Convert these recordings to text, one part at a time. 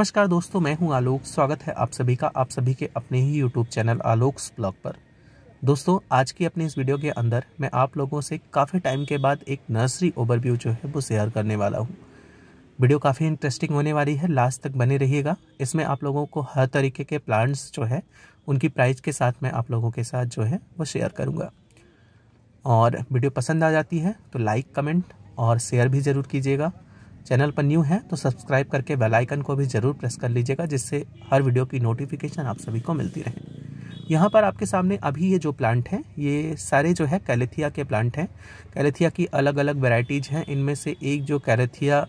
नमस्कार दोस्तों मैं हूं आलोक स्वागत है आप सभी का आप सभी के अपने ही यूट्यूब चैनल आलोक ब्लॉग पर दोस्तों आज की अपनी इस वीडियो के अंदर मैं आप लोगों से काफ़ी टाइम के बाद एक नर्सरी ओवरव्यू जो है वो शेयर करने वाला हूं वीडियो काफ़ी इंटरेस्टिंग होने वाली है लास्ट तक बने रहिएगा इसमें आप लोगों को हर तरीके के प्लांट्स जो है उनकी प्राइस के साथ मैं आप लोगों के साथ जो है वो शेयर करूँगा और वीडियो पसंद आ जाती है तो लाइक कमेंट और शेयर भी ज़रूर कीजिएगा चैनल पर न्यू है तो सब्सक्राइब करके बेल आइकन को भी ज़रूर प्रेस कर लीजिएगा जिससे हर वीडियो की नोटिफिकेशन आप सभी को मिलती रहे यहाँ पर आपके सामने अभी ये जो प्लांट हैं ये सारे जो है कैलेथिया के प्लांट हैं कैलेथिया की अलग अलग वेराइटीज़ हैं इनमें से एक जो कैलेथिया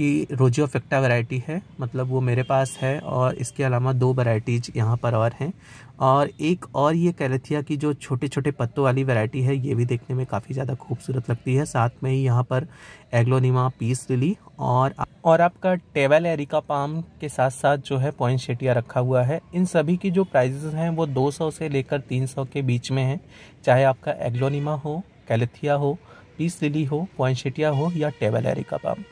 की रोजियो फिक्टा वैरायटी है मतलब वो मेरे पास है और इसके अलावा दो वैरायटीज यहाँ पर और हैं और एक और ये कैलेथिया की जो छोटे छोटे पत्तों वाली वैरायटी है ये भी देखने में काफ़ी ज़्यादा खूबसूरत लगती है साथ में ही यहाँ पर एग्लोनिमा पीस लिली और और आपका टेबल एरिका पाम के साथ साथ जो है पॉइंट शेटिया रखा हुआ है इन सभी की जो प्राइजेज हैं वो दो से लेकर तीन के बीच में हैं चाहे आपका एग्लोनिमा हो कैलेथिया हो पीस लिली हो पॉइंट शेटिया हो या टेबल एरिका पाम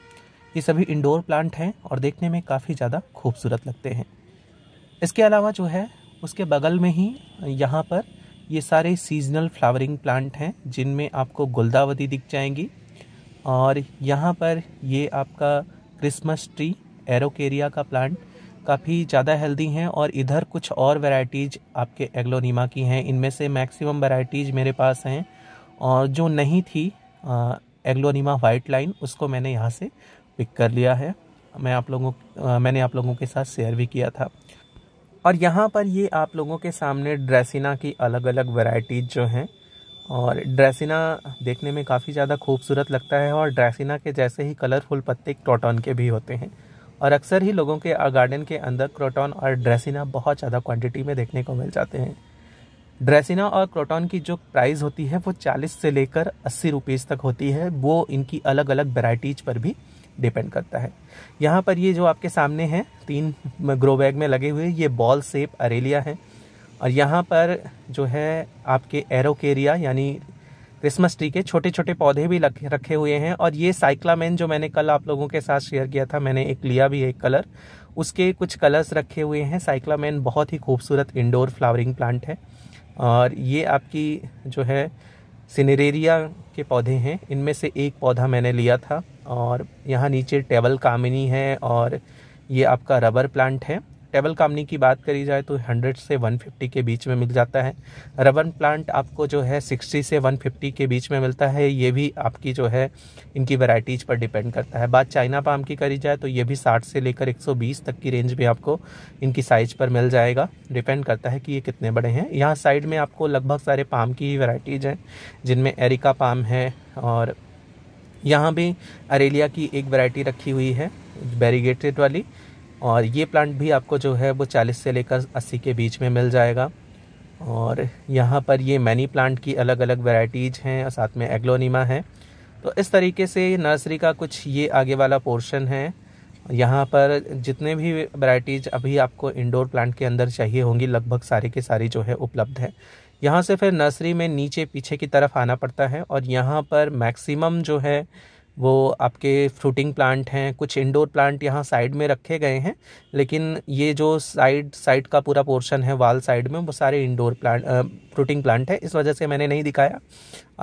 ये सभी इंडोर प्लांट हैं और देखने में काफ़ी ज़्यादा खूबसूरत लगते हैं इसके अलावा जो है उसके बगल में ही यहाँ पर ये सारे सीजनल फ्लावरिंग प्लांट हैं जिनमें आपको गुलदावती दिख जाएंगी और यहाँ पर ये आपका क्रिसमस ट्री एरोकेरिया का प्लांट काफ़ी ज़्यादा हेल्दी हैं और इधर कुछ और वैरायटीज़ आपके एग्लोनीमा की हैं इनमें से मैक्सिमम वैरायटीज़ मेरे पास हैं और जो नहीं थी एग्लोनीमा वाइट लाइन उसको मैंने यहाँ से पिक कर लिया है मैं आप लोगों मैंने आप लोगों के साथ शेयर भी किया था और यहाँ पर ये आप लोगों के सामने ड्रेसिना की अलग अलग वैरायटीज जो हैं और ड्रेसिना देखने में काफ़ी ज़्यादा खूबसूरत लगता है और ड्रेसिना के जैसे ही कलरफुल पत्ते क्रोटॉन के भी होते हैं और अक्सर ही लोगों के गार्डन के अंदर क्रोटॉन और ड्रेसिना बहुत ज़्यादा क्वान्टिटी में देखने को मिल जाते हैं ड्रेसिना और क्रोटॉन की जो प्राइस होती है वो चालीस से लेकर अस्सी रुपीज़ तक होती है वो इनकी अलग अलग वैराइटीज पर भी डिपेंड करता है यहाँ पर ये जो आपके सामने हैं तीन ग्रो बैग में लगे हुए ये बॉल सेप अरेलिया हैं और यहाँ पर जो है आपके एरोकेरिया यानी क्रिसमस ट्री के छोटे छोटे पौधे भी रखे हुए हैं और ये साइक्लामेन जो मैंने कल आप लोगों के साथ शेयर किया था मैंने एक लिया भी एक कलर उसके कुछ कलर्स रखे हुए हैं साइक्लामेन बहुत ही खूबसूरत इंडोर फ्लावरिंग प्लांट है और ये आपकी जो है सिनेरेरिया के पौधे हैं इनमें से एक पौधा मैंने लिया था और यहाँ नीचे टेबल कामिनी है और ये आपका रबर प्लांट है टेबल कामनी की बात करी जाए तो 100 से 150 के बीच में मिल जाता है रबन प्लांट आपको जो है 60 से 150 के बीच में मिलता है ये भी आपकी जो है इनकी वैरायटीज पर डिपेंड करता है बात चाइना पाम की करी जाए तो ये भी 60 से लेकर 120 तक की रेंज भी आपको इनकी साइज पर मिल जाएगा डिपेंड करता है कि ये कितने बड़े हैं यहाँ साइड में आपको लगभग सारे पाम की ही वेराइटीज़ हैं जिनमें एरिका पाम है और यहाँ भी अरेलिया की एक वैरायटी रखी हुई है बैरीगेटेड वाली और ये प्लांट भी आपको जो है वो चालीस से लेकर अस्सी के बीच में मिल जाएगा और यहाँ पर ये मैनी प्लांट की अलग अलग वेराइटीज़ हैं और साथ में एग्लोनीमा है तो इस तरीके से नर्सरी का कुछ ये आगे वाला पोर्शन है यहाँ पर जितने भी वैराइटीज़ अभी आपको इंडोर प्लांट के अंदर चाहिए होंगी लगभग सारी के सारी जो है उपलब्ध है यहाँ से फिर नर्सरी में नीचे पीछे की तरफ आना पड़ता है और यहाँ पर मैक्सिमम जो है वो आपके फ्रूटिंग प्लांट हैं कुछ इंडोर प्लांट यहाँ साइड में रखे गए हैं लेकिन ये जो साइड साइड का पूरा पोर्शन है वाल साइड में वो सारे इंडोर प्लांट फ्रूटिंग प्लांट है इस वजह से मैंने नहीं दिखाया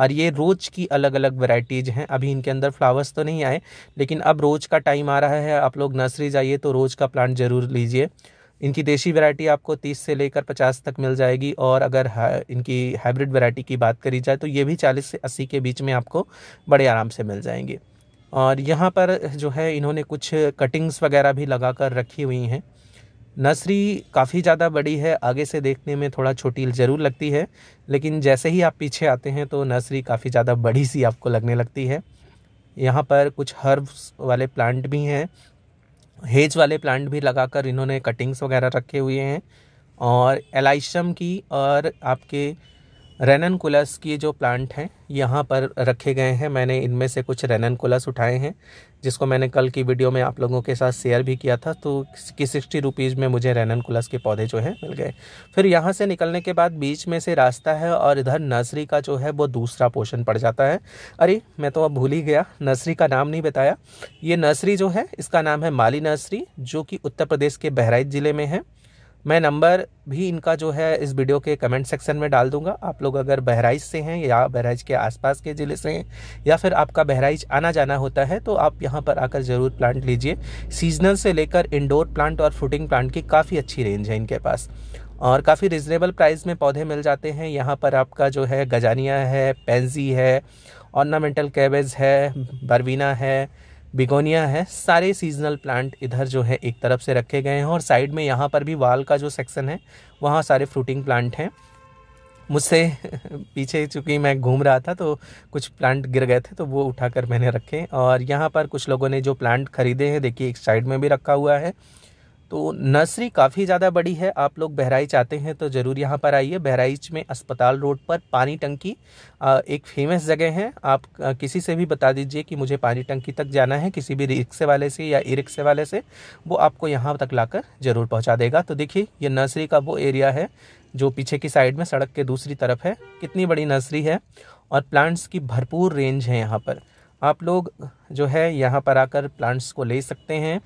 और ये रोज़ की अलग अलग वैराइटीज़ हैं अभी इनके अंदर फ्लावर्स तो नहीं आए लेकिन अब रोज़ का टाइम आ रहा है आप लोग नर्सरी जाइए तो रोज़ का प्लांट ज़रूर लीजिए इनकी देशी वैरायटी आपको 30 से लेकर 50 तक मिल जाएगी और अगर हा, इनकी हाइब्रिड वैरायटी की बात करी जाए तो ये भी 40 से 80 के बीच में आपको बड़े आराम से मिल जाएंगे और यहाँ पर जो है इन्होंने कुछ कटिंग्स वगैरह भी लगा कर रखी हुई हैं नर्सरी काफ़ी ज़्यादा बड़ी है आगे से देखने में थोड़ा छोटी ज़रूर लगती है लेकिन जैसे ही आप पीछे आते हैं तो नर्सरी काफ़ी ज़्यादा बड़ी सी आपको लगने लगती है यहाँ पर कुछ हर्ब्स वाले प्लांट भी हैं हेज वाले प्लांट भी लगाकर इन्होंने कटिंग्स वगैरह रखे हुए हैं और एलाइशम की और आपके रेननकुलस की जो प्लांट हैं यहाँ पर रखे गए हैं मैंने इनमें से कुछ रेननकुलस उठाए हैं जिसको मैंने कल की वीडियो में आप लोगों के साथ शेयर भी किया था तो कि सिक्सटी रुपीज़ में मुझे रेननकुलस के पौधे जो हैं मिल गए फिर यहाँ से निकलने के बाद बीच में से रास्ता है और इधर नर्सरी का जो है वो दूसरा पोर्शन पड़ जाता है अरे मैं तो अब भूल ही गया नर्सरी का नाम नहीं बताया ये नर्सरी जो है इसका नाम है माली नर्सरी जो कि उत्तर प्रदेश के बहराइच ज़िले में है मैं नंबर भी इनका जो है इस वीडियो के कमेंट सेक्शन में डाल दूंगा आप लोग अगर बहराइच से हैं या बहराइच के आसपास के ज़िले से हैं या फिर आपका बहराइच आना जाना होता है तो आप यहाँ पर आकर ज़रूर प्लांट लीजिए सीजनल से लेकर इंडोर प्लांट और फ्रूटिंग प्लांट की काफ़ी अच्छी रेंज है इनके पास और काफ़ी रिजनेबल प्राइस में पौधे मिल जाते हैं यहाँ पर आपका जो है गजानिया है पेंजी है ऑर्नामेंटल कैबेज है बरवीना है बिगोनिया है सारे सीजनल प्लांट इधर जो है एक तरफ से रखे गए हैं और साइड में यहाँ पर भी वाल का जो सेक्शन है वहाँ सारे फ्रूटिंग प्लांट हैं मुझसे पीछे चूँकि मैं घूम रहा था तो कुछ प्लांट गिर गए थे तो वो उठाकर मैंने रखे और यहाँ पर कुछ लोगों ने जो प्लांट खरीदे हैं देखिए एक साइड में भी रखा हुआ है तो नर्सरी काफ़ी ज़्यादा बड़ी है आप लोग बहराइच आते हैं तो ज़रूर यहाँ पर आइए बहराइच में अस्पताल रोड पर पानी टंकी एक फेमस जगह है आप किसी से भी बता दीजिए कि मुझे पानी टंकी तक जाना है किसी भी रिक्शे वाले से या ई रिक्शे वाले से वो आपको यहाँ तक लाकर ज़रूर पहुँचा देगा तो देखिए ये नर्सरी का वो एरिया है जो पीछे की साइड में सड़क के दूसरी तरफ है कितनी बड़ी नर्सरी है और प्लांट्स की भरपूर रेंज है यहाँ पर आप लोग जो है यहाँ पर आकर प्लांट्स को ले सकते हैं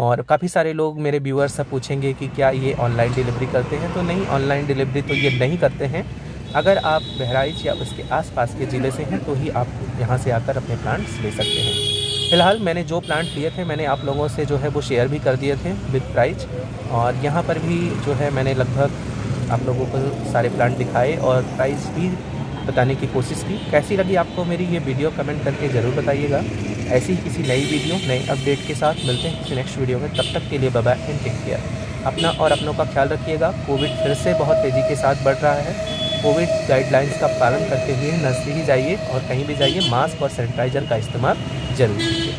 और काफ़ी सारे लोग मेरे व्यूअर्स से पूछेंगे कि क्या ये ऑनलाइन डिलीवरी करते हैं तो नहीं ऑनलाइन डिलीवरी तो ये नहीं करते हैं अगर आप बहराइच या उसके आसपास के ज़िले से हैं तो ही आप यहाँ से आकर अपने प्लांट्स ले सकते हैं फ़िलहाल मैंने जो प्लांट लिए थे मैंने आप लोगों से जो है वो शेयर भी कर दिए थे विद प्राइज और यहाँ पर भी जो है मैंने लगभग आप लोगों को सारे प्लांट दिखाए और प्राइस भी बताने की कोशिश की कैसी लगी आपको मेरी ये वीडियो कमेंट करके ज़रूर बताइएगा ऐसी किसी नई वीडियो नए अपडेट के साथ मिलते हैं किसी नेक्स्ट वीडियो में तब तक के लिए बाय एंड टेक केयर अपना और अपनों का ख्याल रखिएगा कोविड फिर से बहुत तेज़ी के साथ बढ़ रहा है कोविड गाइडलाइंस का पालन करते हुए नजदीक ही जाइए और कहीं भी जाइए मास्क और सैनिटाइज़र का इस्तेमाल जरूर कीजिए